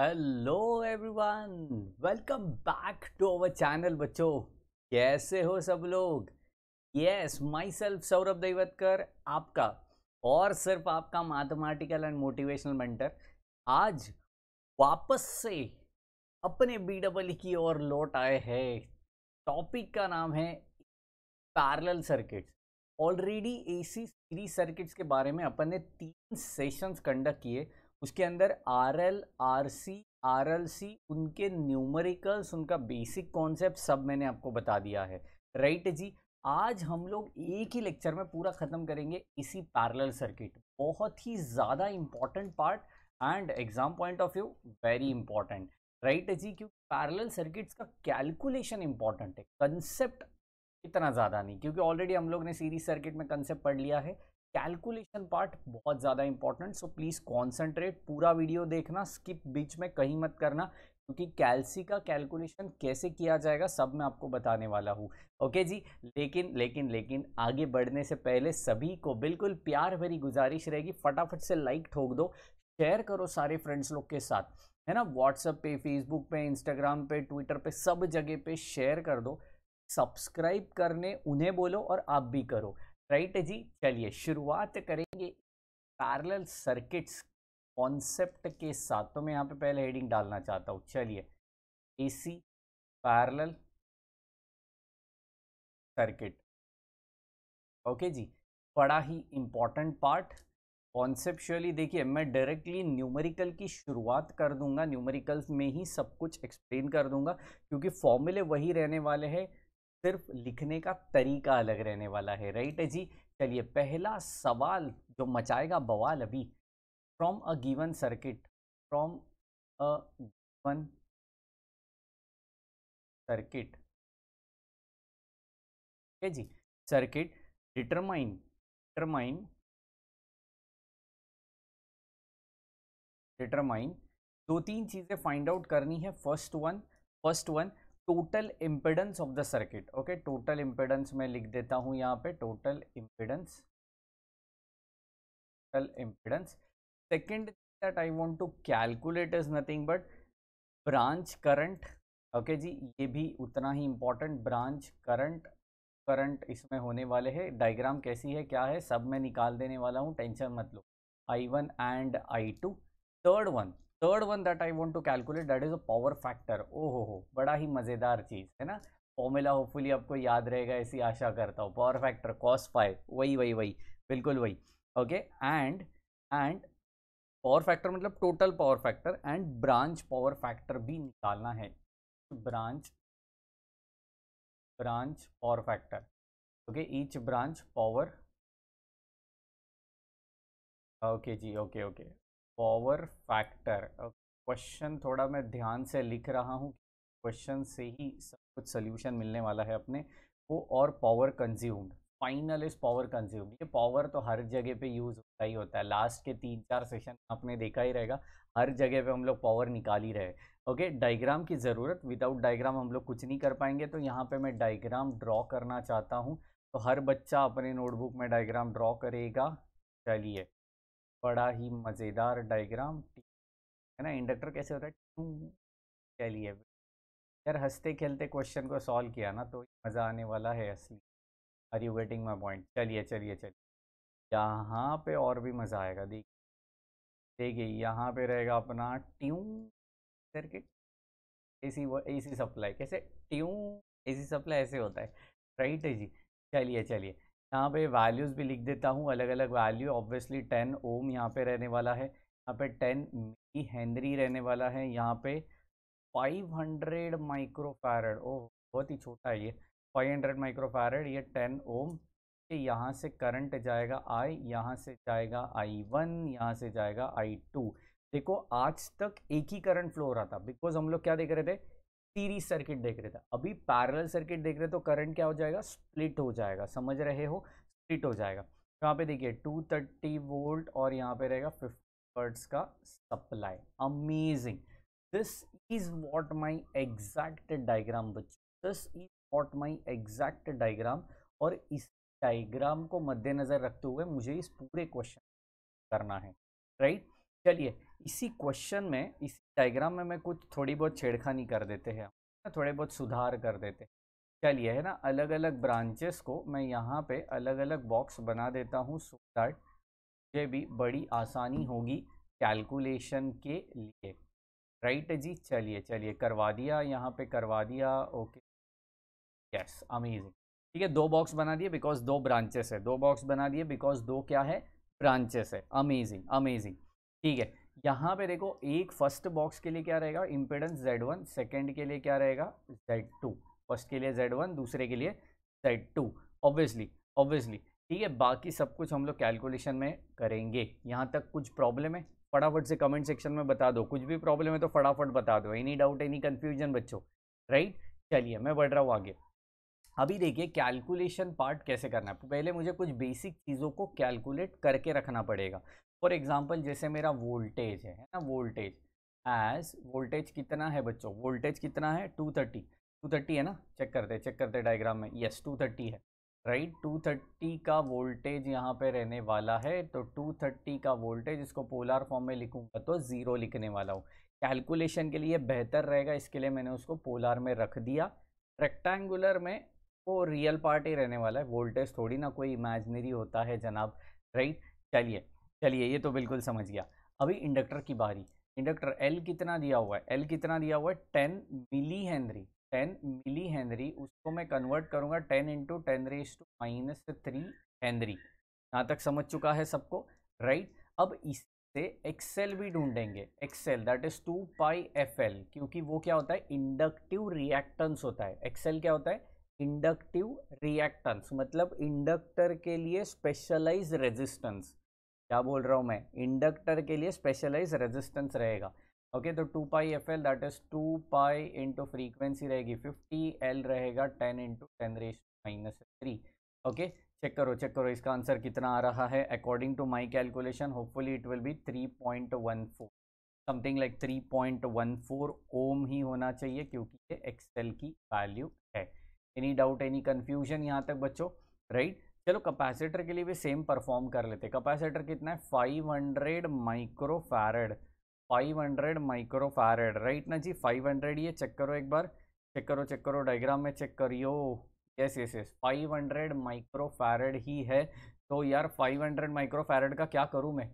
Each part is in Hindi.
Hello everyone welcome back to our channel बच्चों कैसे हो सब लोग yes myself Saurabh Daivatkar आपका और सिर्फ आपका मैथमेटिकल एंड मोटिवेशनल मेंटर आज वापस से अपने बी डबल e की ओर लौट आए हैं टॉपिक का नाम है parallel circuits already AC series circuits के बारे में अपन ने तीन सेशंस कंडक्ट किए उसके अंदर R L R C R L C उनके न्यूमरिकल्स उनका बेसिक कॉन्सेप्ट सब मैंने आपको बता दिया है राइट जी आज हम लोग एक ही लेक्चर में पूरा ख़त्म करेंगे इसी पैरेलल सर्किट बहुत ही ज़्यादा important part and exam point of view very important right जी क्योंकि पैरेलल सर्किट्स का कैलकुलेशन इंपॉर्टेंट है कंसेप्ट इतना ज़्यादा नहीं क्योंकि ऑलरेडी हम लोग ने सीरीज सर्किट में कंसेप्ट पढ़ लिया है कैलकुलेशन पार्ट बहुत ज़्यादा इंपॉर्टेंट सो प्लीज़ कॉन्सेंट्रेट पूरा वीडियो देखना स्किप बीच में कहीं मत करना क्योंकि कैलसी का कैलकुलेशन कैसे किया जाएगा सब मैं आपको बताने वाला हूँ ओके जी लेकिन लेकिन लेकिन आगे बढ़ने से पहले सभी को बिल्कुल प्यार भरी गुजारिश रहेगी फटाफट से लाइक ठोक दो शेयर करो सारे फ्रेंड्स लोग के साथ है ना व्हाट्सएप पे फेसबुक पे इंस्टाग्राम पे ट्विटर पे सब जगह पे शेयर कर दो सब्सक्राइब करने उन्हें बोलो और आप भी करो राइट जी चलिए शुरुआत करेंगे पैरेलल सर्किट्स कॉन्सेप्ट के साथ तो मैं यहाँ पे पहले हेडिंग डालना चाहता हूँ चलिए एसी पैरेलल सर्किट ओके जी बड़ा ही इम्पॉर्टेंट पार्ट कॉन्सेप्चुअली देखिए मैं डायरेक्टली न्यूमेरिकल की शुरुआत कर दूंगा न्यूमेरिकल्स में ही सब कुछ एक्सप्लेन कर दूंगा क्योंकि फॉर्मूले वही रहने वाले हैं सिर्फ लिखने का तरीका अलग रहने वाला है राइट है जी चलिए पहला सवाल जो मचाएगा बवाल अभी from a given circuit from a given circuit ठीक है जी सर्किट डिटरमाइन डिटरमाइन डिटरमाइन दो तीन चीज़ें फाइंड आउट करनी है first one first one total impedance of the circuit okay total impedance मैं लिख देता हूँ यहाँ पे total impedance total impedance second that I want to calculate is nothing but branch current okay जी ये भी उतना ही इम्पोर्टेंट ब्रांच करंट करंट इसमें होने वाले हैं डायग्राम कैसी है क्या है सब मैं निकाल देने वाला हूँ टेंशन मत लो I one and I two third one third one that I want to calculate that is a power factor ओ हो हो बड़ा ही मज़ेदार चीज़ है ना फॉर्मूला होपफुली आपको याद रहेगा ऐसी आशा करता हूँ पावर फैक्टर कॉस फाइव वही वही वही बिल्कुल वही okay and and power factor मतलब total power factor and branch power factor भी निकालना है branch branch power factor okay each branch power okay जी okay okay power factor question थोड़ा मैं ध्यान से लिख रहा हूँ क्वेश्चन से ही सब कुछ सोल्यूशन मिलने वाला है अपने वो और power consumed final is power consume ये पावर तो हर जगह पे यूज़ होता ही होता है लास्ट के तीन चार सेशन आपने देखा ही रहेगा हर जगह पे हम लोग पावर निकाल ही रहे ओके डायग्राम की ज़रूरत विदाउट डायग्राम हम लोग कुछ नहीं कर पाएंगे तो यहाँ पे मैं डायग्राम ड्रॉ करना चाहता हूँ तो हर बच्चा अपने नोटबुक में डायग्राम ड्रॉ करेगा चलिए बड़ा ही मज़ेदार डायग्राम है ना इंडक्टर कैसे होता है चलिए यार हंसते खेलते क्वेश्चन को सॉल्व किया ना तो मज़ा आने वाला है असली are you getting my point चलिए चलिए चलिए यहाँ पे और भी मज़ा आएगा देखिए देखिए यहाँ पे रहेगा अपना ट्यू सर्किट एसी एसी सप्लाई कैसे ट्यू एसी सप्लाई ऐसे होता है राइट है जी चलिए चलिए यहाँ पे वैल्यूज़ भी लिख देता हूँ अलग अलग वैल्यू ऑब्वियसली टेन ओम यहाँ पे रहने वाला है यहाँ पे टेन मिली हेनरी रहने वाला है यहाँ पे फाइव हंड्रेड माइक्रोफैरड ओ बहुत ही छोटा है ये फाइव हंड्रेड माइक्रोफैरड ये टेन ओम यहाँ से करंट जाएगा आई यहाँ से जाएगा आई वन यहाँ से जाएगा आई टू देखो आज तक एक ही करंट फ्लो हो रहा था बिकॉज हम लोग क्या देख रहे थे सीरीज सर्किट देख रहे थे अभी पैरेलल सर्किट देख रहे तो करंट क्या हो जाएगा स्प्लिट हो जाएगा समझ रहे हो स्प्लिट हो जाएगा यहाँ पे देखिए 230 वोल्ट और यहाँ पे रहेगा 50 वर्ड्स का supply amazing this is what my exact diagram बच्चों this is what my exact diagram और इस डायग्राम को मद्देनज़र रखते हुए मुझे इस पूरे क्वेश्चन करना है राइट right? चलिए इसी क्वेश्चन में इस डायग्राम में मैं कुछ थोड़ी बहुत छेड़खानी कर देते हैं थोड़े बहुत सुधार कर देते हैं चलिए है ना अलग अलग ब्रांचेस को मैं यहाँ पे अलग अलग बॉक्स बना देता हूँ सो दैट मुझे भी बड़ी आसानी होगी कैलकुलेशन के लिए राइट जी चलिए चलिए करवा दिया यहाँ पे करवा दिया ओके यस अमेजिंग ठीक है दो बॉक्स बना दिए बिकॉज दो ब्रांचेस है दो बॉक्स बना दिए बिकॉज दो क्या है ब्रांचेस है अमेजिंग अमेजिंग ठीक है यहाँ पे देखो एक फर्स्ट बॉक्स के लिए क्या रहेगा इम्पेडेंस जेड वन सेकेंड के लिए क्या रहेगा जेड टू फर्स्ट के लिए जेड वन दूसरे के लिए जेड टू ऑब्वियसली ऑब्वियसली ठीक है बाकी सब कुछ हम लोग कैलकुलेशन में करेंगे यहाँ तक कुछ प्रॉब्लम है फटाफट से कमेंट सेक्शन में बता दो कुछ भी प्रॉब्लम है तो फटाफट बता दो एनी डाउट एनी कन्फ्यूजन बच्चों राइट चलिए मैं बढ़ रहा हूँ आगे अभी देखिए कैलकुलेशन पार्ट कैसे करना है पहले मुझे कुछ बेसिक चीज़ों को कैलकुलेट करके रखना पड़ेगा फॉर एग्जाम्पल जैसे मेरा वोल्टेज है ना वोल्टेज एज वोल्टेज कितना है बच्चों वोल्टेज कितना है टू थर्टी टू थर्टी है ना चेक करते चेक करते डायग्राम में यस टू थर्टी है राइट टू थर्टी का वोल्टेज यहाँ पे रहने वाला है तो टू थर्टी का वोल्टेज इसको पोलार फॉर्म में लिखूंगा तो ज़ीरो लिखने वाला हूँ कैलकुलेशन के लिए बेहतर रहेगा इसके लिए मैंने उसको पोलार में रख दिया रेक्टेंगुलर में वो रियल पार्ट ही रहने वाला है वोल्टेज थोड़ी ना कोई इमेजनरी होता है जनाब राइट चलिए चलिए ये तो बिल्कुल समझ गया अभी इंडक्टर की बारी इंडक्टर एल कितना दिया हुआ है एल कितना दिया हुआ है ten milli henry ten milli henry उसको मैं कन्वर्ट करूँगा ten into ten raise to minus three henry यहाँ तक समझ चुका है सबको राइट अब इससे एक्सेल भी ढूंढेंगे X L that is two pi F L क्योंकि वो क्या होता है इंडक्टिव रिएक्टेंस होता है एक्सेल क्या होता है इंडक्टिव रिएक्टेंस मतलब इंडक्टर के लिए स्पेशलाइज रेजिस्टेंस क्या बोल रहा हूँ मैं इंडक्टर के लिए स्पेशलाइज रेजिस्टेंस रहेगा ओके तो two pi F L that is two pi into frequency रहेगी फिफ्टी एल रहेगा ten into ten raise minus three okay check करो चेक करो इसका आंसर कितना आ रहा है according to my calculation hopefully it will be three point one four something like three point one four ohm ही होना चाहिए क्योंकि ये एक्सेल की वैल्यू है एनी डाउट एनी कन्फ्यूजन यहाँ तक बच्चों राइट right? चलो कैपेसिटर के लिए भी सेम परफॉर्म कर लेते कैपेसिटर कितना है five hundred micro farad five hundred micro farad right ना जी फाइव हंड्रेड ये चेक करो एक बार चेक करो चेक करो डायग्राम में चेक करियो yes yes yes hundred micro farad ही है तो यार हंड्रेड माइक्रो फैरड का क्या करूँ मैं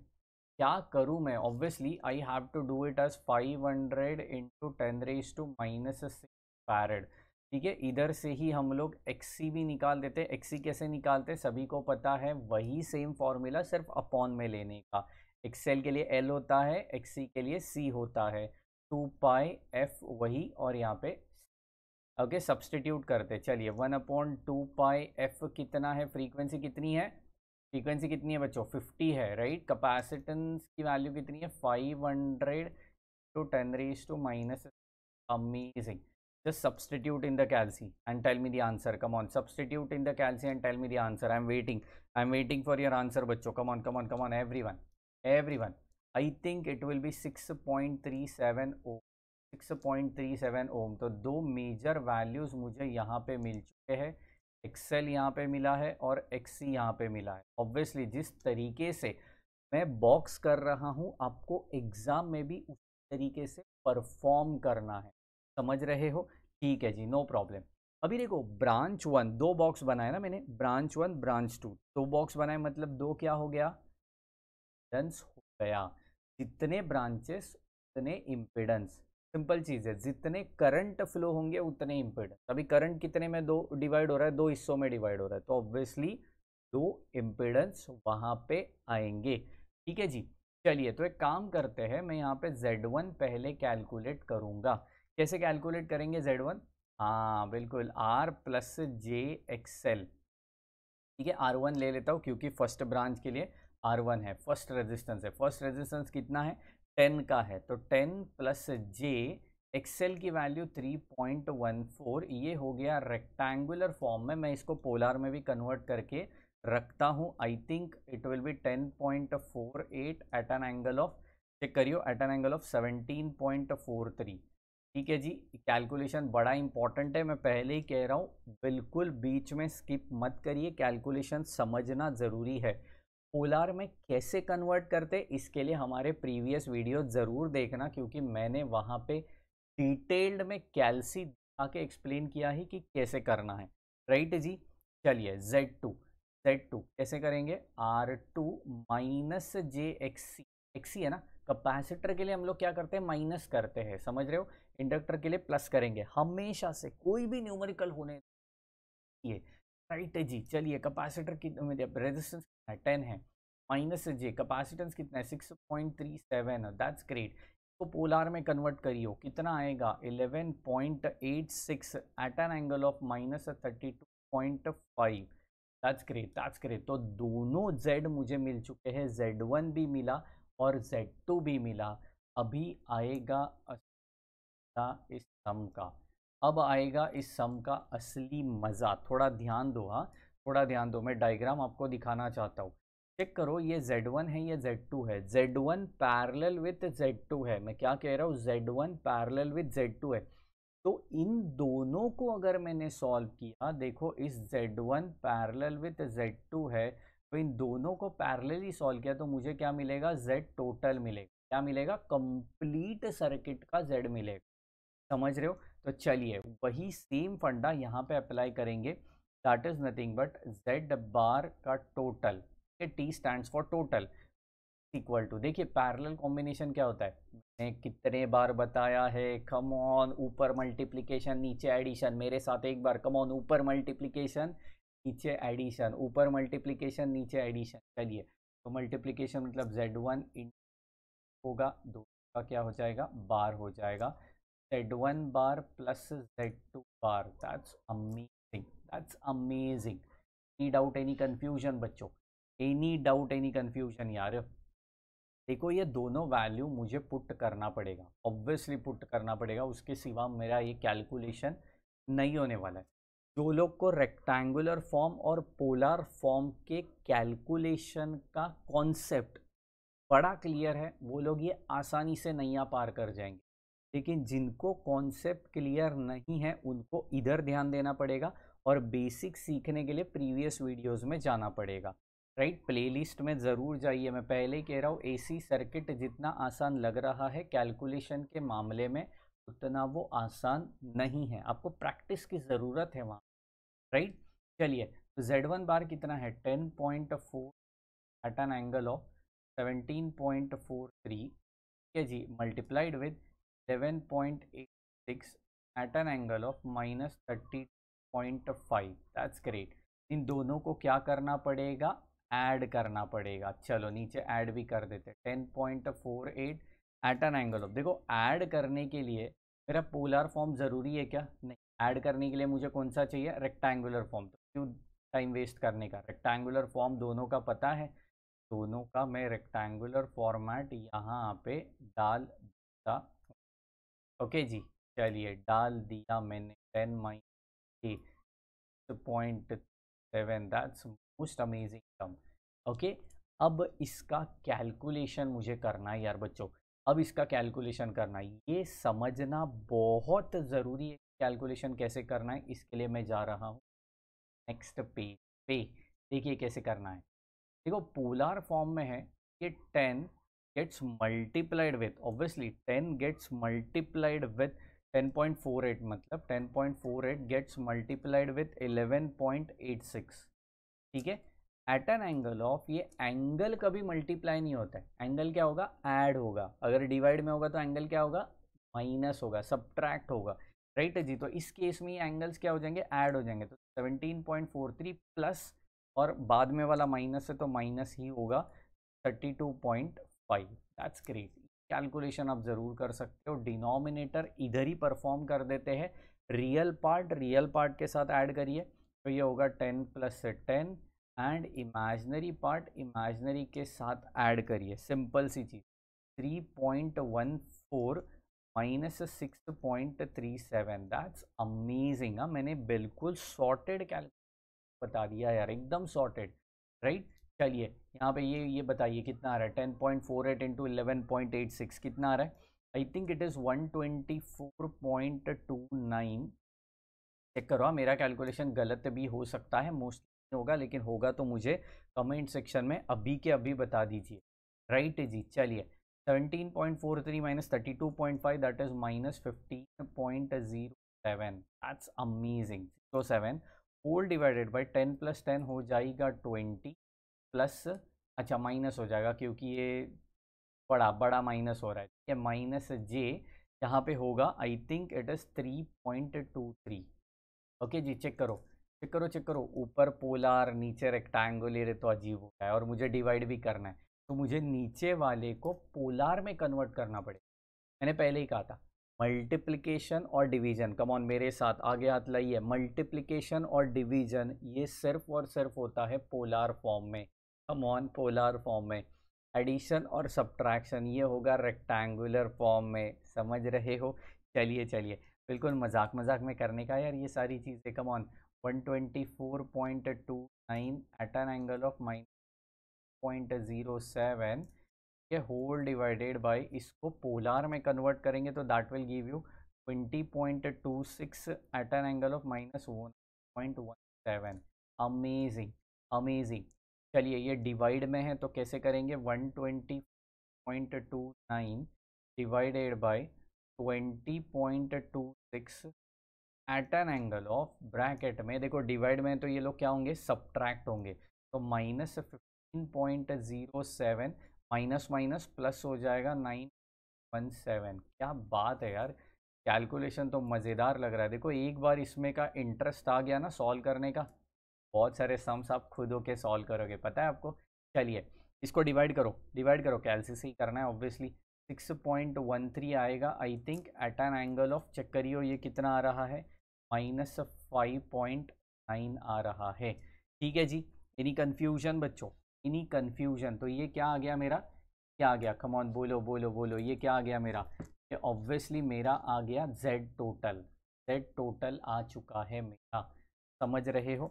क्या करूँ मैं obviously I have to do it as five hundred into ten raise to minus six farad ठीक है इधर से ही हम लोग एक्सी भी निकाल देते एक्सी कैसे निकालते सभी को पता है वही सेम फॉर्मूला सिर्फ अपॉन में लेने का एक्सेल के लिए एल होता है एक्सी के लिए सी होता है टू पाई एफ वही और यहाँ पे ओके सब्सटीट्यूट करते चलिए one upon two pi F कितना है फ्रीक्वेंसी कितनी है फ्रीक्वेंसी कितनी है बच्चों फिफ्टी है राइट कैपेसिटेंस की वैल्यू कितनी है five hundred two ten raise to minus amazing just substitute in the calci and tell me the answer come on substitute in the calci and tell me the answer i'm waiting i'm waiting for your answer bachcho come on come on come on everyone everyone i think it will be 6.37 ohm 6.37 ohm तो दो major values mujhe yahan pe mil chuke hai xl yahan pe mila hai aur xc yahan pe mila hai obviously jis tarike se मैं बॉक्स कर रहा हूँ आपको एग्ज़ाम में भी उस तरीके से परफॉर्म करना है समझ रहे हो ठीक है जी नो प्रॉब्लम अभी देखो ब्रांच वन दो बॉक्स बनाए ना मैंने ब्रांच वन ब्रांच टू दो बॉक्स बनाए मतलब दो क्या हो गया इम्पेडेंस हो गया जितने ब्रांचेस उतने इम्पिडेंस सिंपल चीज़ है जितने करंट फ्लो होंगे उतने इम्पिडेंस अभी करंट कितने में दो डिवाइड हो रहा है दो हिस्सों में डिवाइड हो रहा है तो ऑब्वियसली दो इम्पिडेंस वहाँ पे आएंगे ठीक है जी चलिए तो एक काम करते हैं मैं यहाँ पे Z1 पहले कैलकुलेट करूँगा कैसे कैलकुलेट करेंगे जेड वन हाँ बिल्कुल R plus J X L ठीक है आर वन ले लेता हूँ क्योंकि फर्स्ट ब्रांच के लिए आर वन है फर्स्ट रेजिस्टेंस है फर्स्ट रेजिस्टेंस कितना है टेन का है तो टेन प्लस जे एक्सेल की वैल्यू 3.14 ये हो गया रेक्टेंगुलर फॉर्म में मैं इसको पोलार में भी कन्वर्ट करके रखता हूँ I think it will be 10.48 at an angle of check करियो एट एन एंगल ऑफ 17.43 ठीक है जी कैलकुलेशन बड़ा इंपॉर्टेंट है मैं पहले ही कह रहा हूँ बिल्कुल बीच में स्किप मत करिए कैलकुलेशन समझना ज़रूरी है पोलार में कैसे कन्वर्ट करते इसके लिए हमारे प्रीवियस वीडियो ज़रूर देखना क्योंकि मैंने वहाँ पे डिटेल्ड में कैलसी दिखा के एक्सप्लेन किया ही कि कैसे करना है राइट जी चलिए जेड टू जेड टू कैसे करेंगे R two minus J X C X C है ना कैपेसिटर के लिए हम लोग क्या करते हैं माइनस करते हैं समझ रहे हो इंडक्टर के लिए प्लस करेंगे हमेशा से कोई भी न्यूमेरिकल होने ये राइट है जी चलिए कैपेसिटर की रेजिस्टेंस कितना है टेन है माइनस जी कैपेसिटेंस कितना है six point three seven that's great इसको पोलार में कन्वर्ट करियो कितना आएगा eleven point eight six eight an angle of minus thirty two point five that's great that's great तो दोनों जेड मुझे मिल चुके हैं जेड वन भी मिला और z2 भी मिला अभी आएगा इस सम का अब आएगा इस सम का असली मज़ा थोड़ा ध्यान दो हाँ थोड़ा ध्यान दो मैं डायग्राम आपको दिखाना चाहता हूँ चेक करो ये Z1 है या Z2 है Z1 पैरल विथ जेड है मैं क्या कह रहा हूँ Z1 पैरल विथ जेड है तो इन दोनों को अगर मैंने सॉल्व किया देखो इस Z1 पैरल विथ जेड है तो इन दोनों को पैरेलली सॉल्व किया तो मुझे क्या मिलेगा जेड टोटल मिलेगा क्या मिलेगा कंप्लीट सर्किट का जेड मिलेगा समझ रहे हो तो चलिए वही सेम फंडा यहाँ पे अप्लाई करेंगे that is nothing but Z bar का total T stand for total equal to देखिए पैरेलल कॉम्बिनेशन क्या होता है मैंने कितने बार बताया है कम ऑन ऊपर मल्टीप्लीकेशन नीचे एडिशन मेरे साथ एक बार कम ऑन ऊपर मल्टीप्लीकेशन नीचे एडिशन ऊपर मल्टीप्लिकेशन नीचे एडिशन चलिए तो मल्टीप्लिकेशन मतलब जेड वन होगा दो का क्या हो जाएगा बार हो जाएगा Z one bar plus Z two bar that's amazing that's amazing any doubt any confusion बच्चों एनी डाउट एनी कन्फ्यूजन यार देखो ये दोनों वैल्यू मुझे पुट करना पड़ेगा ऑब्वियसली पुट करना पड़ेगा उसके सिवा मेरा ये कैलकुलेशन नहीं होने वाला है जो लोग को रेक्टेंगुलर फॉर्म और पोलर फॉर्म के कैलकुलेशन का कॉन्सेप्ट बड़ा क्लियर है वो लोग ये आसानी से नैया पार कर जाएंगे लेकिन जिनको कॉन्सेप्ट क्लियर नहीं है उनको इधर ध्यान देना पड़ेगा और बेसिक सीखने के लिए प्रीवियस वीडियोस में जाना पड़ेगा राइट प्लेलिस्ट में ज़रूर जाइए मैं पहले ही कह रहा हूँ एसी सर्किट जितना आसान लग रहा है कैलकुलेशन के मामले में उतना वो आसान नहीं है आपको प्रैक्टिस की ज़रूरत है वहाँ राइट चलिए Z1 जेड वन बार कितना है ten point four eight an angle of seventeen point four three ठीक है जी multiplied with seven point eight six eight an angle of minus thirty point five that's great इन दोनों को क्या करना पड़ेगा ऐड करना पड़ेगा चलो नीचे ऐड भी कर देते ten point four eight eight an angle of देखो ऐड करने के लिए मेरा पोलर फॉर्म ज़रूरी है क्या नहीं ऐड करने के लिए मुझे कौन सा चाहिए रेक्टेंगुलर फॉर्म तो क्यों टाइम वेस्ट करने का रेक्टेंगुलर फॉर्म दोनों का पता है दोनों का मैं रेक्टेंगुलर फॉर्मेट यहाँ पे डाल दिया ओके जी चलिए डाल दिया मैंने ten minus point seven that's most amazing term okay अब इसका कैलकुलेशन मुझे करना है यार बच्चों अब इसका कैलकुलेशन करना है ये समझना बहुत ज़रूरी है कैलकुलेशन कैसे करना है इसके लिए मैं जा रहा हूँ नेक्स्ट पेज पे देखिए कैसे करना है देखो पोलार फॉर्म में है ये ten gets multiplied with obviously ten gets multiplied with 10.48 मतलब 10.48 गेट्स मल्टीप्लाइड विथ 11.86 ठीक है एट एन एंगल ऑफ ये एंगल कभी मल्टीप्लाई नहीं होता है एंगल क्या होगा ऐड होगा अगर डिवाइड में होगा तो एंगल क्या होगा माइनस होगा सब्ट्रैक्ट होगा राइट right जी तो इस केस में ये एंगल्स क्या हो जाएंगे ऐड हो जाएंगे तो 17.43 प्लस और बाद में वाला माइनस है तो माइनस ही होगा 32.5 दैट्स ग्रेट कैलकुलेशन आप ज़रूर कर सकते हो डिनोमिनेटर इधर ही परफॉर्म कर देते हैं रियल पार्ट रियल पार्ट के साथ ऐड करिए तो ये होगा 10 plus ten and imaginary part imaginary के साथ ऐड करिए सिंपल सी चीज़ three point one four minus six point three seven that's amazing हाँ मैंने बिल्कुल सॉर्टेड कैलकुलेट बता दिया यार एकदम सॉर्टेड राइट चलिए यहाँ पे ये ये बताइए कितना आ रहा है ten point four eight into eleven point eight six कितना आ रहा है I think it is one twenty four point two nine check करो हाँ, मेरा कैलकुलेशन गलत भी हो सकता है मोस्ट होगा लेकिन होगा तो मुझे कमेंट सेक्शन में अभी के अभी बता दीजिए राइट जी चलिए point point four three minus thirty two five that is minus fifteen point zero seven that's amazing zero seven whole divided by ten plus ten हो जाएगा ट्वेंटी प्लस अच्छा माइनस हो जाएगा क्योंकि ये बड़ा बड़ा माइनस हो रहा है ये माइनस जे यहाँ पे होगा I think it is three point two three okay जी चेक करो चेक करो चेक करो ऊपर पोलार नीचे रेक्टेंगुलर है तो अजीब हो गया है और मुझे डिवाइड भी करना है तो मुझे नीचे वाले को पोलार में कन्वर्ट करना पड़ेगा मैंने पहले ही कहा था मल्टीप्लिकेशन और डिवीजन कम ऑन मेरे साथ आगे हाथ लाइए मल्टीप्लिकेशन और डिवीजन ये सिर्फ और सिर्फ होता है पोलार फॉर्म में कम ऑन पोलार फॉर्म में एडिशन और सब्ट्रैक्शन ये होगा रेक्टेंगुलर फॉर्म में समझ रहे हो चलिए चलिए बिल्कुल मजाक मजाक में करने का यार ये सारी चीज़ें come on 124.29 at an angle of minus 0.07 ये होल डिवाइडेड बाई इसको पोलार में कन्वर्ट करेंगे तो that will give you 20.26 at an angle of minus one point one seven amazing amazing चलिए ये डिवाइड में है तो कैसे करेंगे 120.29 divided by 20.26 at an angle of bracket में देखो डिवाइड में तो ये लोग क्या होंगे सब्ट्रैक्ट होंगे तो minus fifteen point zero seven minus minus plus हो जाएगा नाइन वन सेवन क्या बात है यार कैलकुलेशन तो मज़ेदार लग रहा है देखो एक बार इसमें का इंटरेस्ट आ गया ना सॉल्व करने का बहुत सारे सम्स आप खुद होके सॉल्व करोगे पता है आपको चलिए इसको डिवाइड करो डिवाइड करो कैलसी से ही करना है obviously six point one three आएगा I think at an angle of check करियो ये कितना आ रहा है माइनस फाइव पॉइंट नाइन आ रहा है ठीक है जी इनी कन्फ्यूजन बच्चों इनी कन्फ्यूजन तो ये क्या आ गया मेरा क्या आ गया कमॉन बोलो बोलो बोलो ये क्या आ गया मेरा ये ऑब्वियसली मेरा आ गया जेड टोटल जेड टोटल आ चुका है मेरा समझ रहे हो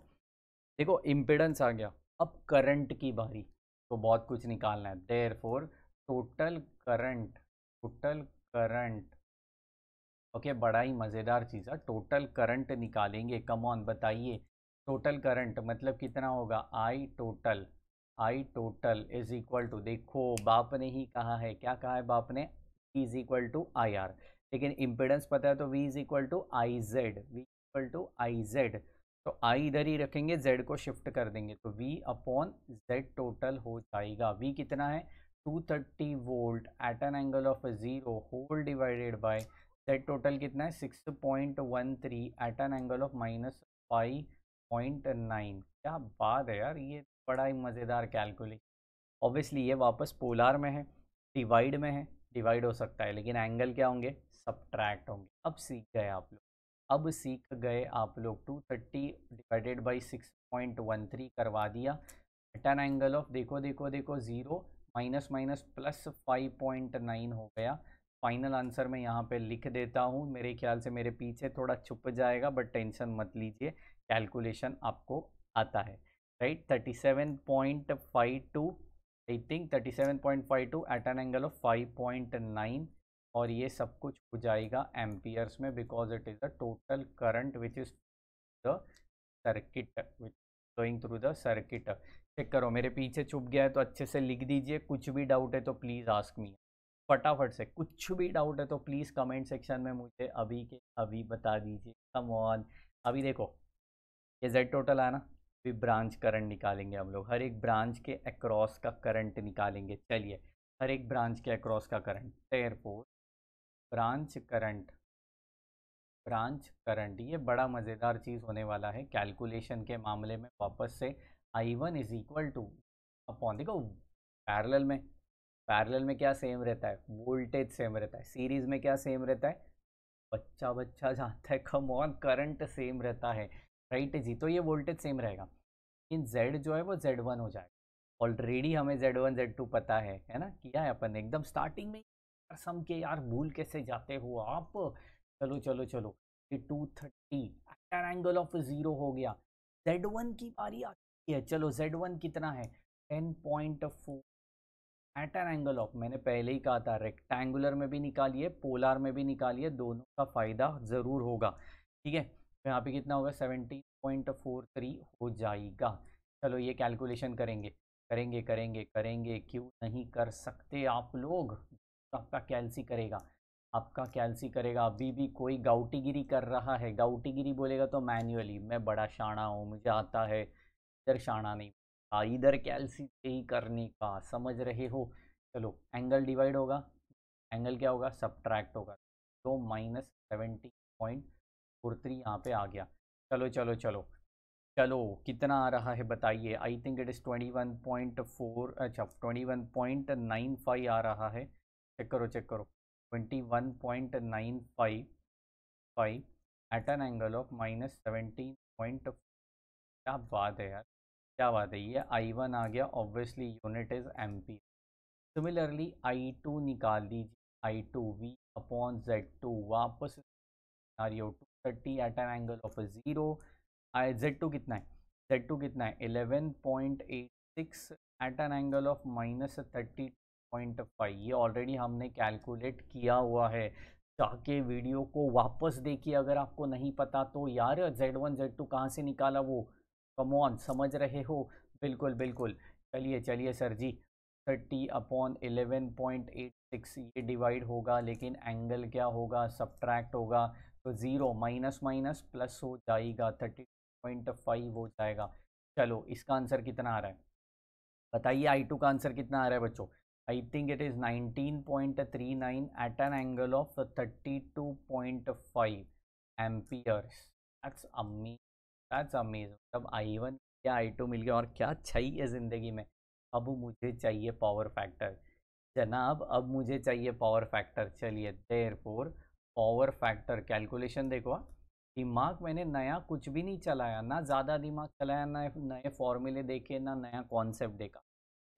देखो इम्पिडेंस आ गया अब करंट की बारी तो बहुत कुछ निकालना है therefore total current total current okay okay, बड़ा ही मज़ेदार चीज़ है टोटल करंट निकालेंगे कम ऑन बताइए टोटल करंट मतलब कितना होगा I total I total is equal to देखो बाप ने ही कहा है क्या कहा है बाप ने is equal to I R लेकिन इम्पिडेंस पता है तो V is equal to I Z V equal to I Z तो आई इधर ही रखेंगे जेड को शिफ्ट कर देंगे तो वी अपॉन जेड टोटल हो जाएगा वी कितना है 230 volt at an angle of zero whole divided by Z total कितना है six point one three eight an angle of minus five point nine क्या बात है यार ये बड़ा ही मज़ेदार कैलकुलेशन ऑब्वियसली ये वापस पोलार में है डिवाइड में है डिवाइड हो सकता है लेकिन एंगल क्या होंगे सब होंगे अब सीख गए आप लोग अब सीख गए आप लोग two thirty divided by six point one three करवा दिया एट एन एंगल ऑफ देखो देखो देखो zero minus minus plus five point nine हो गया फाइनल आंसर मैं यहाँ पे लिख देता हूँ मेरे ख्याल से मेरे पीछे थोड़ा छुप जाएगा बट टेंशन मत लीजिए कैलकुलेशन आपको आता है right thirty seven point five two I think thirty seven point five two eight an angle of five point nine और ये सब कुछ हो जाएगा एम्पियर्स में because it is the total current which is the circuit which going through the circuit check करो मेरे पीछे छुप गया है तो अच्छे से लिख दीजिए कुछ भी डाउट है तो प्लीज़ आस्क मी फटाफट से कुछ भी डाउट है तो प्लीज़ कमेंट सेक्शन में मुझे अभी के अभी बता दीजिए कम ऑन अभी देखो ये जेड टोटल है ना अभी ब्रांच करंट निकालेंगे हम लोग हर एक ब्रांच के अक्रॉस का करंट निकालेंगे चलिए हर एक ब्रांच के अक्रॉस का current airport branch current branch current ये बड़ा मज़ेदार चीज़ होने वाला है कैलकुलेशन के मामले में वापस से I one is equal to upon देखो पैरल में पैरेलल में क्या सेम रहता है वोल्टेज सेम रहता है सीरीज में क्या सेम रहता है बच्चा बच्चा जानता है कम ऑन करंट सेम रहता है राइट जी तो ये वोल्टेज सेम रहेगा इन जेड जो है वो जेड वन हो जाएगा ऑलरेडी हमें जेड वन जेड टू पता है है ना किया है अपन एकदम स्टार्टिंग में सम के यार भूल कैसे जाते हो आप चलो चलो चलो ये two thirty angle of zero हो गया जेड वन की बारी आती है चलो जेड वन कितना है ten point four eight an angle of मैंने पहले ही कहा था रेक्टेंगुलर में भी निकालिए पोलर में भी निकालिए दोनों का फ़ायदा ज़रूर होगा ठीक है तो यहाँ पे कितना होगा सेवेंटीन पॉइंट फोर थ्री हो जाएगा चलो ये कैलकुलेशन करेंगे करेंगे करेंगे करेंगे क्यों नहीं कर सकते आप लोग आपका कैलसी करेगा आपका कैलसी करेगा अभी भी कोई गाउटीगिरी कर रहा है गाउटीगिरी बोलेगा तो मैन्युअली मैं बड़ा शाणा हूँ मुझे आता है इधर शाणा नहीं था इधर कैलसी से ही करने का समझ रहे हो चलो एंगल डिवाइड होगा एंगल क्या होगा सब्ट्रैक्ट होगा तो minus seventy point four three यहाँ पे आ गया चलो चलो चलो चलो कितना आ रहा है बताइए I think it is twenty one point four अच्छा twenty one point nine five आ रहा है चेक करो चेक करो twenty one point nine five five at an angle of minus seventeen point क्या बात है यार क्या बात है ये आई वन आ गया obviously unit is amp similarly I two निकाल दीजिए I two V upon Z two वापस two thirty at an angle of uh zero I Z two कितना है जेड टू कितना है eleven point eight six eight an angle of minus thirty point five ये ऑलरेडी हमने कैलकुलेट किया हुआ है जाके वीडियो को वापस देखिए अगर आपको नहीं पता तो यार जेड वन जेड टू कहाँ से निकाला वो कमॉन समझ रहे हो बिल्कुल बिल्कुल चलिए चलिए सर जी thirty upon eleven point eight six ये डिवाइड होगा लेकिन एंगल क्या होगा सब्ट्रैक्ट होगा तो ज़ीरो माइनस माइनस प्लस हो जाएगा थर्टी पॉइंट फाइव हो जाएगा चलो इसका आंसर कितना आ रहा है बताइए आई टू का आंसर कितना आ रहा है बच्चों I think it is nineteen point three nine at an angle of thirty two point five amperes that's अमी दैट्स अमेजिंग तब आई वन या आई टू मिल गया और क्या चाहिए ज़िंदगी में अब मुझे चाहिए पावर फैक्टर जनाब अब मुझे चाहिए पावर फैक्टर चलिए therefore power factor calculation देखो दिमाग मैंने नया कुछ भी नहीं चलाया ना ज़्यादा दिमाग चलाया ना नए फॉर्मूले देखे ना नया कॉन्सेप्ट देखा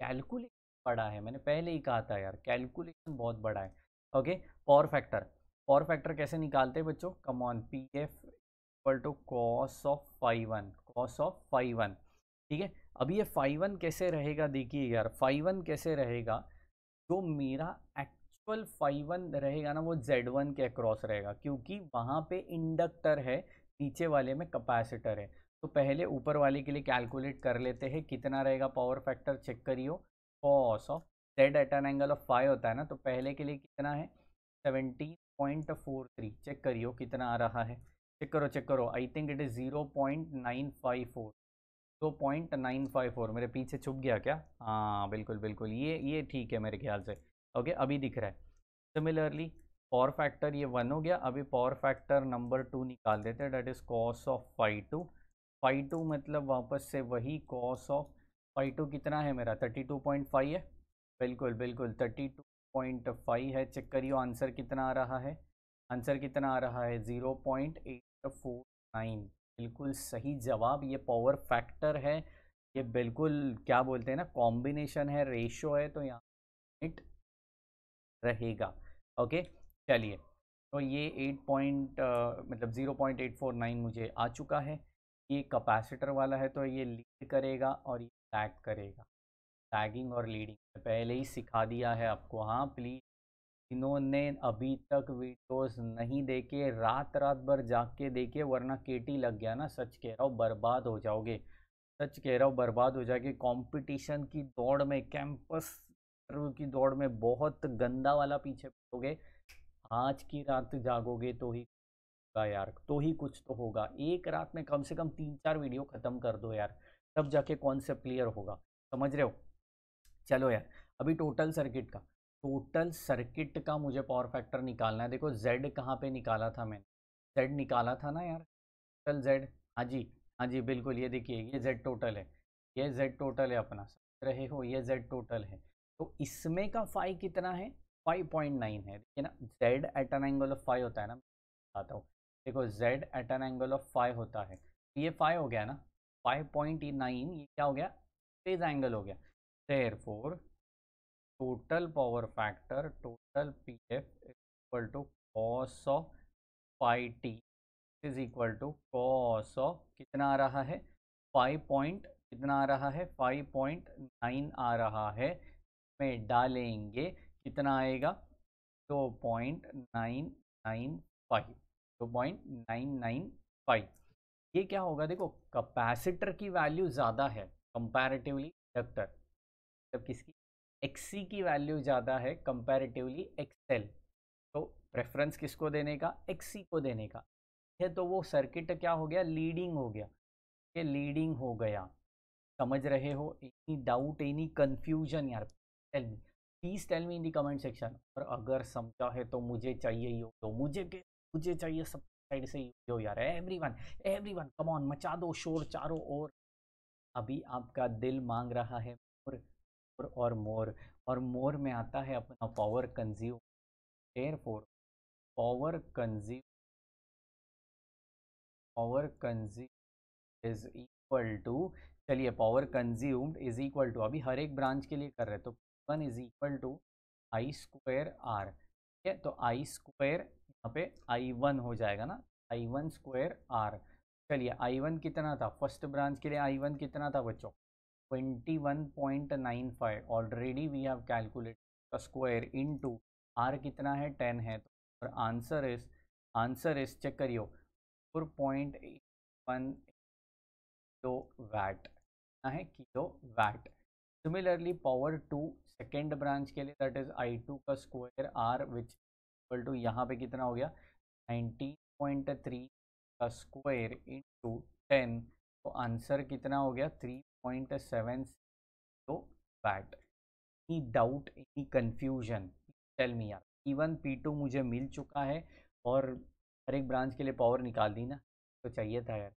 कैलकुलेशन बड़ा है मैंने पहले ही कहा था यार कैलकुलेशन बहुत बड़ा है okay power factor power factor कैसे निकालते हैं बच्चों come on P F equal to cos of five one cos of five one ठीक है अब ये फाइव वन कैसे रहेगा देखिए यार फाइव वन कैसे रहेगा जो मेरा एक्चुअल फाइव वन रहेगा ना वो जेड वन के अक्रॉस रहेगा क्योंकि वहाँ पे इंडक्टर है नीचे वाले में कैपेसिटर है तो पहले ऊपर वाले के लिए कैलकुलेट कर लेते हैं कितना रहेगा पावर फैक्टर चेक करियो cos of Z at an angle of five होता है ना तो पहले के लिए कितना है seventeen point four three check करियो कितना आ रहा है चेक करो चेक करो I think it is zero point nine five four दो पॉइंट नाइन फाइव फोर मेरे पीछे छुप गया क्या हाँ बिल्कुल बिल्कुल ये ये ठीक है मेरे ख्याल से ओके अभी दिख रहा है सिमिलरली पावर फैक्टर ये वन हो गया अभी पावर फैक्टर नंबर टू निकाल देते हैं that is cos of five two five two मतलब वापस से वही कॉस ऑफ फाइव टू कितना है मेरा थर्टी टू पॉइंट फाइव है बिल्कुल बिल्कुल थर्टी टू पॉइंट फाइव है चेक करियो आंसर कितना आ रहा है आंसर कितना आ रहा है zero point eight four nine बिल्कुल सही जवाब ये पावर फैक्टर है ये बिल्कुल क्या बोलते हैं ना कॉम्बिनेशन है रेशो है तो यहाँ इट रहेगा ओके चलिए तो ये एट पॉइंट मतलब zero point eight four nine मुझे आ चुका है ये कैपेसिटर वाला है तो ये लीड करेगा और ये लैग करेगा लैगिंग और लीडिंग पहले ही सिखा दिया है आपको हाँ प्लीज़ इन्होंने अभी तक वीडियोस नहीं देखे रात रात भर जाग के देखे वरना केटी लग गया ना सच कह रहा हूँ बर्बाद हो जाओगे सच कह रहा हूँ बर्बाद हो जाएगी कंपटीशन की दौड़ में कैंपस की दौड़ में बहुत गंदा वाला पीछे पड़ोगे आज की रात जागोगे तो ही होगा यार तो ही कुछ तो होगा एक रात में कम से कम तीन चार वीडियो ख़त्म कर दो यार तब जाके कॉन्सेप्ट क्लियर होगा समझ रहे हो चलो यार अभी टोटल सर्किट का टोटल सर्किट का मुझे पावर फैक्टर निकालना है देखो जेड कहाँ पे निकाला था मैंने जेड निकाला था ना यार टोटल जेड हाँ जी हाँ जी बिल्कुल ये देखिए ये जेड टोटल है ये जेड टोटल है अपना रहे हो ये जेड टोटल है तो इसमें का फाइव कितना है फाइव पॉइंट नाइन है देखिए ना Z at an angle of five होता है ना बताता हूँ देखो Z at an angle of five होता है ये फाइव हो गया ना फाइव पॉइंट नाइन ये क्या हो गया फेज एंगल हो गया therefore total power factor total P F equal to cos of five T is equal to cos of कितना आ रहा है फाइव पॉइंट कितना आ रहा है फाइव पॉइंट नाइन आ रहा है में डालेंगे कितना आएगा दो पॉइंट नाइन नाइन फाइव दो पॉइंट नाइन नाइन फाइव ये क्या होगा देखो कैपेसिटर की वैल्यू ज़्यादा है कंपैरेटिवली इंडक्टर जब किसकी एक्स की वैल्यू ज़्यादा है कंपैरेटिवली एक्सएल तो प्रेफरेंस किसको देने का एक्स को देने का है तो वो सर्किट क्या हो गया लीडिंग हो गया ये लीडिंग हो गया समझ रहे हो एनी डाउट एनी कन्फ्यूजन यार tell me please tell me in the comment section और अगर समझा है तो मुझे चाहिए यो तो मुझे मुझे चाहिए सब साइड से यो यार everyone everyone come on मचा दो शोर चारों ओर अभी आपका दिल मांग रहा है और मोर और मोर और मोर में आता है अपना power consume therefore power consume power consume is equal to चलिए power consumed is equal to अभी हर एक ब्रांच के लिए कर रहे हैं तो one is equal to I square R ठीक है तो आई स्क्वायर यहाँ पे आई वन हो जाएगा ना आई वन स्क्वायर आर चलिए आई वन कितना था फर्स्ट ब्रांच के लिए आई वन कितना था बच्चों 21.95 ऑलरेडी वी हैव कैलकुलेट का स्क्वायर इन टू आर कितना है टेन है तो answer is answer is check करियो four point one kilo watt है kilo watt similarly power two second branch के लिए दैट इज आई टू का square R which equal to यहाँ पे कितना हो गया नाइनटीन पॉइंट थ्री का स्क्वायर इन टू टेन तो आंसर कितना हो गया थ्री पॉइंट सेवन तो but any doubt any confusion tell me यार इवन पी टू मुझे मिल चुका है और हर एक ब्रांच के लिए पावर निकाल दी ना तो चाहिए था यार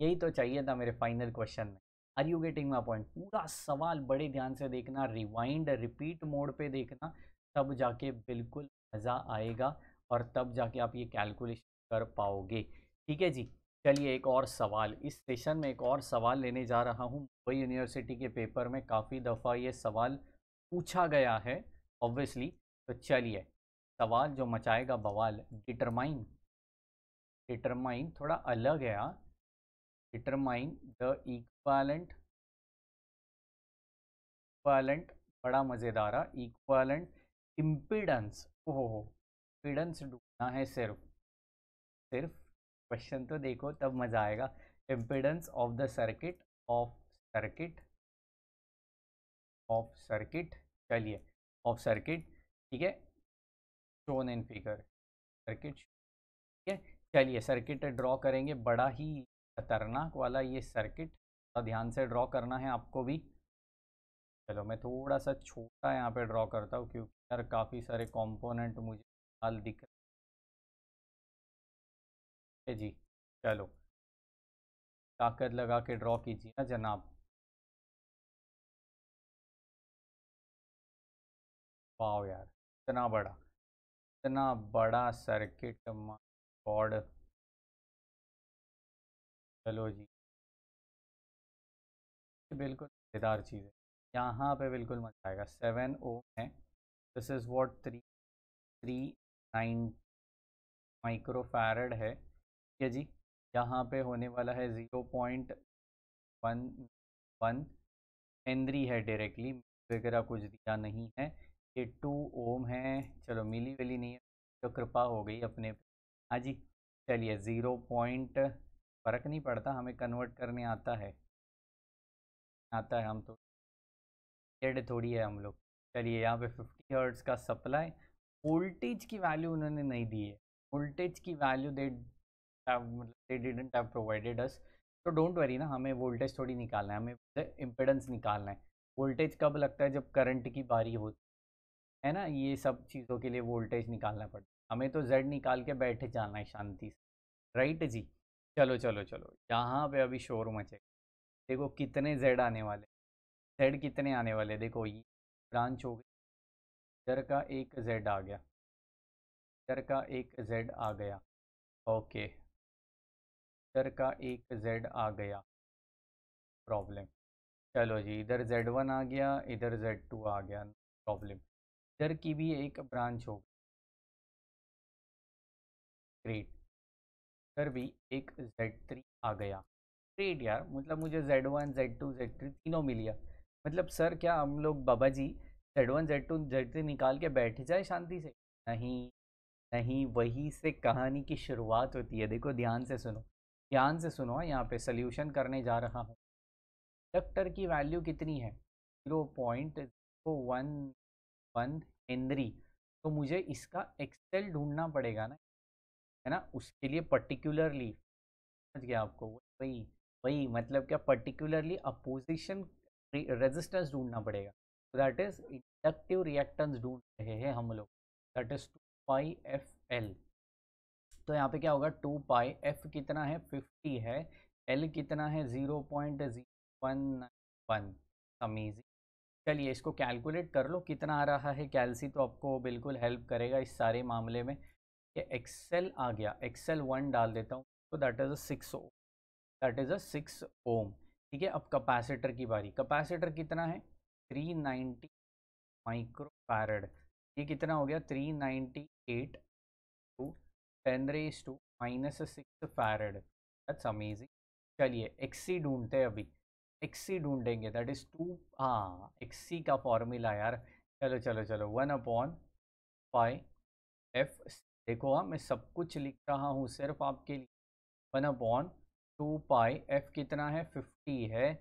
यही तो चाहिए था मेरे फाइनल क्वेश्चन में are you getting my point पूरा सवाल बड़े ध्यान से देखना रिवाइंड रिपीट मोड पे देखना तब जाके बिल्कुल मज़ा आएगा और तब जाके आप ये कैलकुलेशन कर पाओगे ठीक है जी चलिए एक और सवाल इस सेशन में एक और सवाल लेने जा रहा हूँ मुंबई यूनिवर्सिटी के पेपर में काफ़ी दफ़ा ये सवाल पूछा गया है ऑब्वियसली तो चलिए सवाल जो मचाएगा बवाल डिटरमाइन डिटरमाइन थोड़ा अलग है डिटरमाइन द इक्वालेंट इक्वालेंट बड़ा मज़ेदार है इक्वालेंट इम्पिडेंस ओहो इम्पिडेंस ढूंढना है सिर्फ सिर्फ क्वेश्चन तो देखो तब मज़ा आएगा impedance of the circuit of circuit of circuit चलिए ऑफ सर्किट ठीक है शोन इन फिगर सर्किट ठीक है चलिए सर्किट ड्रॉ करेंगे बड़ा ही खतरनाक वाला ये सर्किट थोड़ा ध्यान से ड्रॉ करना है आपको भी चलो मैं थोड़ा सा छोटा यहाँ पे ड्रॉ करता हूँ क्योंकि यार काफ़ी सारे कंपोनेंट मुझे हाल दिख है जी चलो ताकत लगा के ड्रॉ कीजिए ना जनाब वाह यार इतना बड़ा इतना बड़ा सर्किट बॉर्ड चलो जी बिल्कुल मज़ेदार चीज़ है यहाँ पे बिल्कुल मज़ा आएगा सेवन ओ है this is what three three nine microfarad है ठीक है जी यहाँ पे होने वाला है zero point one one henry है डायरेक्टली वगैरह कुछ दिया नहीं है ये टू ओम है चलो मिली वाली नहीं है तो कृपा हो गई अपने हाँ जी चलिए ज़ीरो पॉइंट फ़र्क नहीं पड़ता हमें कन्वर्ट करने आता है आता है हम तो डेड थोड़ी है हम लोग चलिए यहाँ पे फिफ्टी हर्ट्स का सप्लाई वोल्टेज की वैल्यू उन्होंने नहीं दी है वोल्टेज की वैल्यू दे they didn't have provided us तो डोंट वरी ना हमें वोल्टेज थोड़ी निकालना है हमें इम्पेडेंस निकालना है वोल्टेज कब लगता है जब करंट की बारी होती है ना ये सब चीज़ों के लिए वोल्टेज निकालना पड़ता है हमें तो जेड निकाल के बैठे जाना है शांति से राइट जी चलो चलो चलो यहाँ पर अभी शोर मचे देखो कितने जेड आने वाले जेड कितने आने वाले देखो ये ब्रांच हो गई इधर का एक जेड आ गया इधर का एक जेड आ गया ओके इधर का एक z आ गया प्रॉब्लम चलो जी इधर जेड वन आ गया इधर जेड टू आ गया प्रॉब्लम इधर की भी एक ब्रांच हो ग्रेट इधर भी एक जेड थ्री आ गया ग्रेट यार मतलब मुझे Z one Z two Z three तीनों मिल गया मतलब सर क्या हम लोग बाबा जी Z one Z two Z three निकाल के बैठ जाए शांति से नहीं नहीं वही से कहानी की शुरुआत होती है देखो ध्यान से सुनो ध्यान से सुनो हाँ, यहाँ पे सल्यूशन करने जा रहा हूँ कंडक्टर की वैल्यू कितनी है zero point zero one one henry तो मुझे इसका एक्सेल ढूंढना पड़ेगा ना है ना उसके लिए पर्टिकुलरली समझ गया आपको वही वही मतलब क्या पर्टिकुलरली अपोजिशन रेजिस्टेंस ढूंढना पड़ेगा तो दैट इज इंडक्टिव रिएक्टेंस ढूंढ रहे हैं हम लोग that is two pi F L तो यहाँ पे क्या होगा टू पाई एफ कितना है फिफ्टी है एल कितना है ज़ीरो पॉइंट जीरो वन चलिए इसको कैलकुलेट कर लो कितना आ रहा है कैलसी तो आपको बिल्कुल हेल्प करेगा इस सारे मामले में ये एक्सेल आ गया एक्सेल वन डाल देता हूँ तो that is a six ohm that is a six ohm ठीक है अब कैपेसिटर की बारी कैपेसिटर कितना है थ्री नाइन्टी माइक्रो पैरड ये कितना हो गया three ninety eight two ten raise to minus six farad that's amazing चलिए एक्सी ढूंढते हैं अभी एक्सी ढूंढेंगे दैट इज़ टू हाँ एक्सी का फॉर्मूला यार चलो चलो चलो वन अपॉन पाई एफ देखो हाँ मैं सब कुछ लिख रहा हूँ सिर्फ आपके लिए one upon two pi F कितना है फिफ्टी है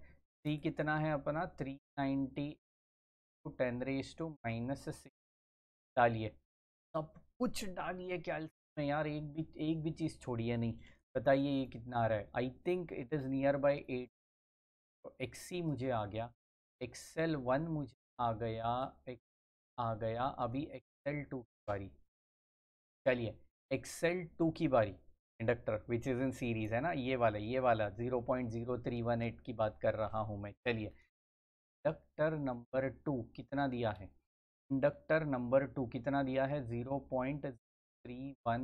सी कितना है अपना three ninety two ten raise to minus six डालिए सब कुछ डालिए क्या ने यार एक भी एक भी चीज़ छोड़ी है नहीं बताइए ये कितना आ रहा है I think it is near by eight तो एक्सी मुझे आ गया एक्सेल वन मुझे आ गया एक आ गया अभी एक्सेल टू की बारी चलिए एक्सेल टू की बारी inductor which is in series है ना ये वाला ये वाला zero point zero three one eight की बात कर रहा हूँ मैं चलिए इंडक्टर नंबर टू कितना दिया है इंडक्टर नंबर टू कितना दिया है ज़ीरो पॉइंट वन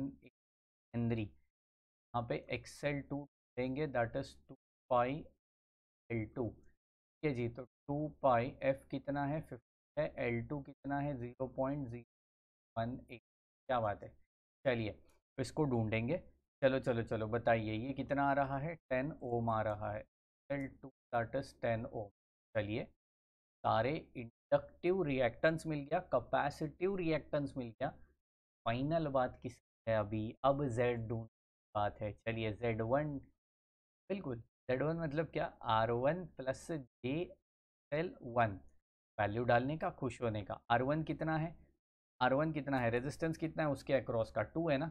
हेनरी यहाँ पे एक्सेल टू देंगे that is two pi L two ठीक है जी तो टू पाई एफ कितना है फिफ्टी है एल टू कितना है zero point zero one eight क्या बात है चलिए तो इसको ढूंढेंगे चलो चलो चलो बताइए ये कितना आ रहा है टेन ओम आ रहा है L two that is ten ohm चलिए सारे इंडक्टिव रिएक्टेंस मिल गया कैपेसिटिव रिएक्टेंस मिल गया फाइनल बात किस है अभी अब जेड ढूंढ बात है चलिए जेड वन बिल्कुल जेड वन मतलब क्या R one plus J L one value डालने का खुश होने का आर वन कितना है आर वन कितना है रेजिस्टेंस कितना है उसके अक्रॉस का टू है ना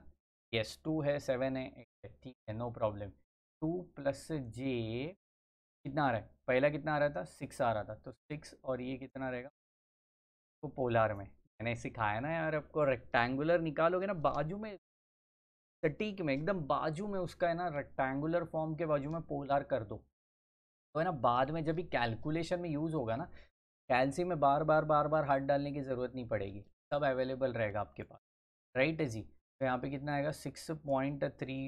यस टू है सेवन है ठीक है no problem two plus J कितना आ रहा है पहला कितना आ रहा था सिक्स आ रहा था तो सिक्स और ये कितना रहेगा तो पोलार में मैंने सिखाया ना यार आपको रेक्टेंगुलर निकालोगे ना बाजू में सटीक में एकदम बाजू में उसका है ना रेक्टेंगुलर फॉर्म के बाजू में पोलर कर दो तो है ना बाद में जब भी कैलकुलेशन में यूज़ होगा ना कैल्सी में बार बार बार बार हाथ डालने की ज़रूरत नहीं पड़ेगी सब अवेलेबल रहेगा आपके पास राइट है जी तो यहाँ पे कितना आएगा six point three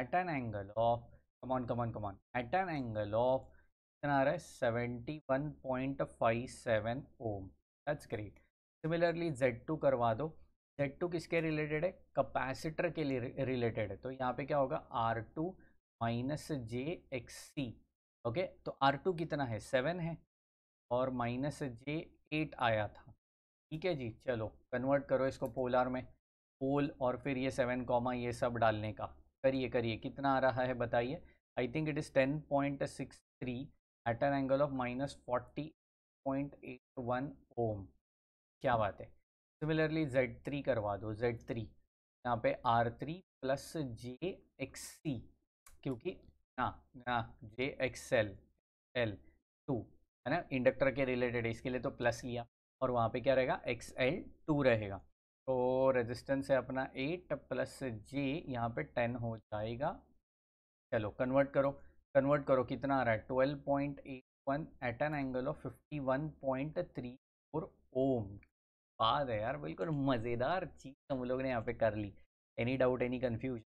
eight an angle of come on come on come on eight an angle of कितना आ रहा है seventy one point five seven ohm that's great similarly Z two करवा दो जेड टू किसके रिलेटेड है कैपेसिटर के लिए रिलेटेड है तो यहाँ पे क्या होगा R two minus J X C okay तो आर टू कितना है सेवन है और माइनस जे एट आया था ठीक है जी चलो कन्वर्ट करो इसको पोलर में पोल और फिर ये सेवन कॉमा ये सब डालने का करिए करिए कितना आ रहा है बताइए I think it is ten point six three eight an angle of minus forty point eight one ohm क्या बात है सिमिलरली जेड थ्री करवा दो जेड थ्री यहाँ पे R three plus J X C क्योंकि ना ना J X L L two है ना इंडक्टर के रिलेटेड इसके लिए तो प्लस लिया और वहाँ पे क्या रहेगा एक्स एल टू रहेगा तो रेजिस्टेंस है अपना एट प्लस जे यहाँ पे टेन हो जाएगा चलो कन्वर्ट करो कन्वर्ट करो कितना आ रहा है twelve point eight one eight an angle of fifty one point three four ohm बात है यार बिल्कुल मज़ेदार चीज़ हम लोग ने यहाँ पे कर ली एनी डाउट एनी कन्फ्यूजन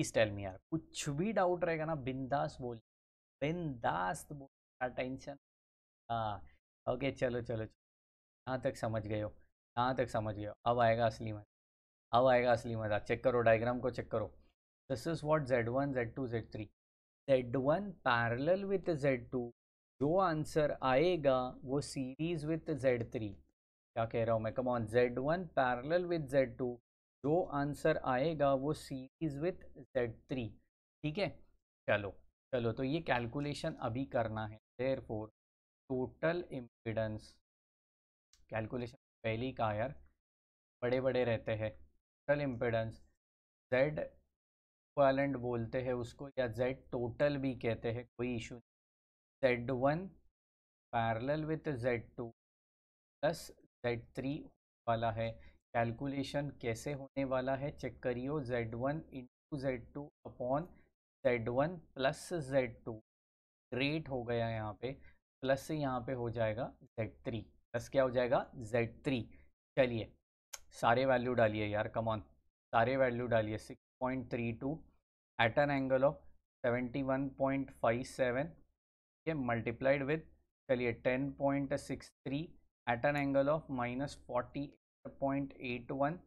इस टेल मी यार कुछ भी डाउट रहेगा ना बिंदास बोल बिंदास बोल टेंशन हाँ ओके चलो चलो यहाँ तक समझ गए हो यहाँ तक समझ गए हो अब आएगा असली मजा अब आएगा असली मजा चेक करो डायग्राम को चेक करो this is what Z one Z two Z three Z one parallel with Z two जो आंसर आएगा वो सीरीज विथ जेड थ्री क्या कह रहा हूँ मैं on Z one parallel with Z two जो आंसर आएगा वो सीरीज विथ जेड थ्री ठीक है चलो चलो तो ये कैलकुलेशन अभी करना है therefore total impedance calculation पहले ही कहा यार बड़े बड़े रहते हैं टोटल इम्पिडेंस जेड इक्वालेंट बोलते हैं उसको या जेड टोटल भी कहते हैं कोई इशू नहीं Z one parallel with Z two plus Z three वाला है कैलकुलेशन कैसे होने वाला है चेक करियो Z one into Z two upon Z one plus Z two great हो गया यहाँ पे प्लस से यहाँ पे हो जाएगा जेड थ्री प्लस क्या हो जाएगा जेड थ्री चलिए सारे वैल्यू डालिए यार कमॉन सारे वैल्यू डालिए six point three two eight an angle of seventy one point five seven ठीक है मल्टीप्लाइड विद चलिए ten point six three eight an angle of minus forty point eight one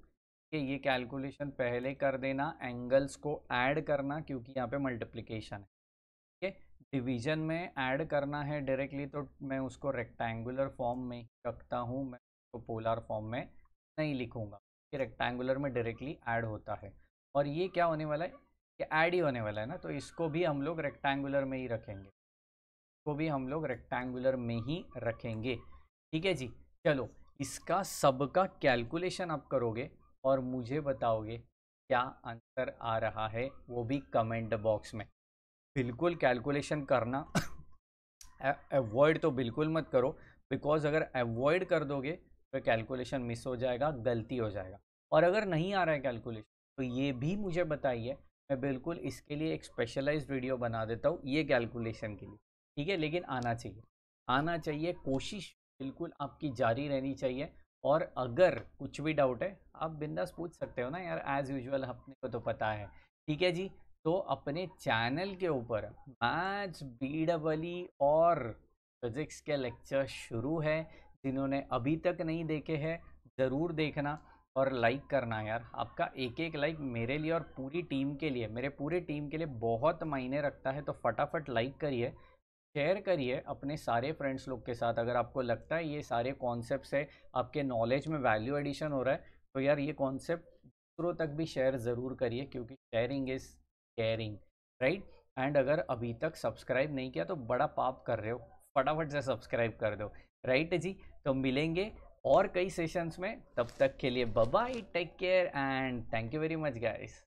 ये कैलकुलेशन पहले कर देना एंगल्स को ऐड करना क्योंकि यहाँ पे मल्टीप्लिकेशन है ठीक है डिवीजन में ऐड करना है डायरेक्टली तो मैं उसको रेक्टेंगुलर फॉर्म में ही रखता हूँ मैं उसको पोलर फॉर्म में नहीं लिखूँगा कि रेक्टेंगुलर में डायरेक्टली ऐड होता है और ये क्या होने वाला है ये ऐड ही होने वाला है ना तो इसको भी हम लोग रेक्टेंगुलर में ही रखेंगे इसको भी हम लोग रेक्टेंगुलर में ही रखेंगे ठीक है जी चलो इसका सबका कैलकुलेशन आप करोगे और मुझे बताओगे क्या आंसर आ रहा है वो भी कमेंट बॉक्स में बिल्कुल कैलकुलेशन करना अवॉइड तो बिल्कुल मत करो बिकॉज अगर अवॉइड कर दोगे तो कैलकुलेशन मिस हो जाएगा गलती हो जाएगा और अगर नहीं आ रहा है कैलकुलेशन तो ये भी मुझे बताइए मैं बिल्कुल इसके लिए एक स्पेशलाइज वीडियो बना देता हूँ ये कैलकुलेशन के लिए ठीक है लेकिन आना चाहिए आना चाहिए कोशिश बिल्कुल आपकी जारी रहनी चाहिए और अगर कुछ भी डाउट है आप बिंदास पूछ सकते हो ना यार एज़ यूजल अपने को तो पता है ठीक है जी तो अपने चैनल के ऊपर मैथ्स बी डबली और फिजिक्स के लेक्चर शुरू है जिन्होंने अभी तक नहीं देखे हैं ज़रूर देखना और लाइक करना यार आपका एक एक लाइक मेरे लिए और पूरी टीम के लिए मेरे पूरे टीम के लिए बहुत मायने रखता है तो फटाफट लाइक करिए शेयर करिए अपने सारे फ्रेंड्स लोग के साथ अगर आपको लगता है ये सारे कॉन्सेप्ट है आपके नॉलेज में वैल्यू एडिशन हो रहा है तो यार ये कॉन्सेप्ट दूसरों तक भी शेयर ज़रूर करिए क्योंकि sharing is caring right and अगर अभी तक सब्सक्राइब नहीं किया तो बड़ा पाप कर रहे हो फटाफट से सब्सक्राइब कर दो राइट right जी तो मिलेंगे और कई सेशंस में तब तक के लिए bye take care and thank you very much guys